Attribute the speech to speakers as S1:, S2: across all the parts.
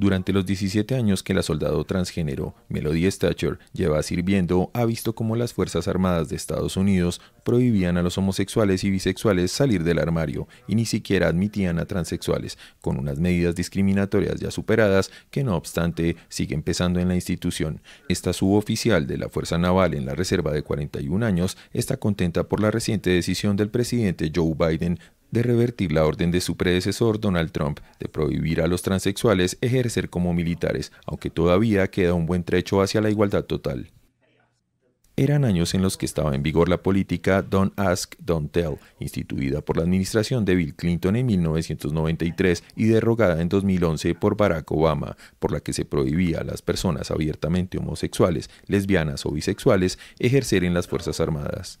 S1: Durante los 17 años que la soldado transgénero Melody Thatcher lleva sirviendo, ha visto cómo las Fuerzas Armadas de Estados Unidos prohibían a los homosexuales y bisexuales salir del armario y ni siquiera admitían a transexuales, con unas medidas discriminatorias ya superadas que no obstante siguen pesando en la institución. Esta suboficial de la Fuerza Naval en la Reserva de 41 años está contenta por la reciente decisión del presidente Joe Biden de revertir la orden de su predecesor Donald Trump de prohibir a los transexuales ejercer como militares, aunque todavía queda un buen trecho hacia la igualdad total. Eran años en los que estaba en vigor la política Don't Ask, Don't Tell, instituida por la administración de Bill Clinton en 1993 y derogada en 2011 por Barack Obama, por la que se prohibía a las personas abiertamente homosexuales, lesbianas o bisexuales ejercer en las Fuerzas Armadas.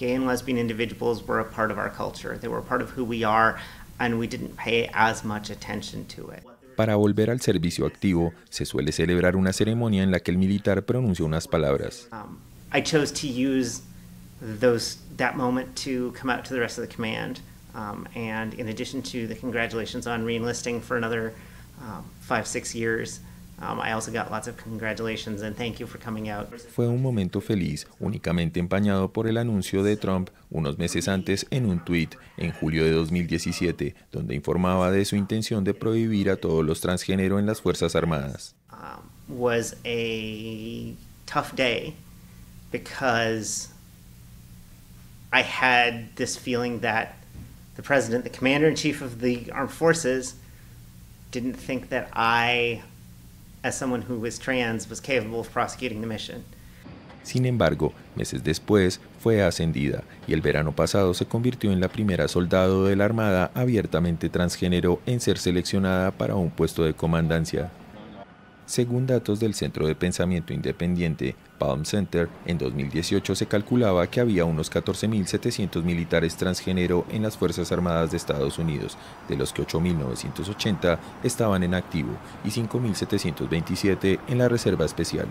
S2: gay and lesbian individuals were a part of our culture. They were a part of who we are, and we didn't pay as much attention to it.
S1: Para volver al servicio activo, se suele celebrar una ceremonia en la que el militar pronuncia unas palabras.
S2: Um, I chose to use those that moment to come out to the rest of the command, um, and in addition to the congratulations on reenlisting for another um, five six years.
S1: Fue un momento feliz, únicamente empañado por el anuncio de Trump unos meses antes en un tuit en julio de 2017, donde informaba de su intención de prohibir a todos los transgénero en las Fuerzas Armadas.
S2: Um, was a tough day because I had this feeling that the president, the commander in chief of the armed forces, didn't think that I as someone who was trans was capable of prosecuting the mission.
S1: Sin embargo, meses después fue ascendida y el verano pasado se convirtió en la primera soldado de la Armada abiertamente transgénero en ser seleccionada para un puesto de comandancia. Según datos del Centro de Pensamiento Independiente, Palm Center, en 2018 se calculaba que había unos 14.700 militares transgénero en las Fuerzas Armadas de Estados Unidos, de los que 8.980 estaban en activo y 5.727 en la Reserva Especial.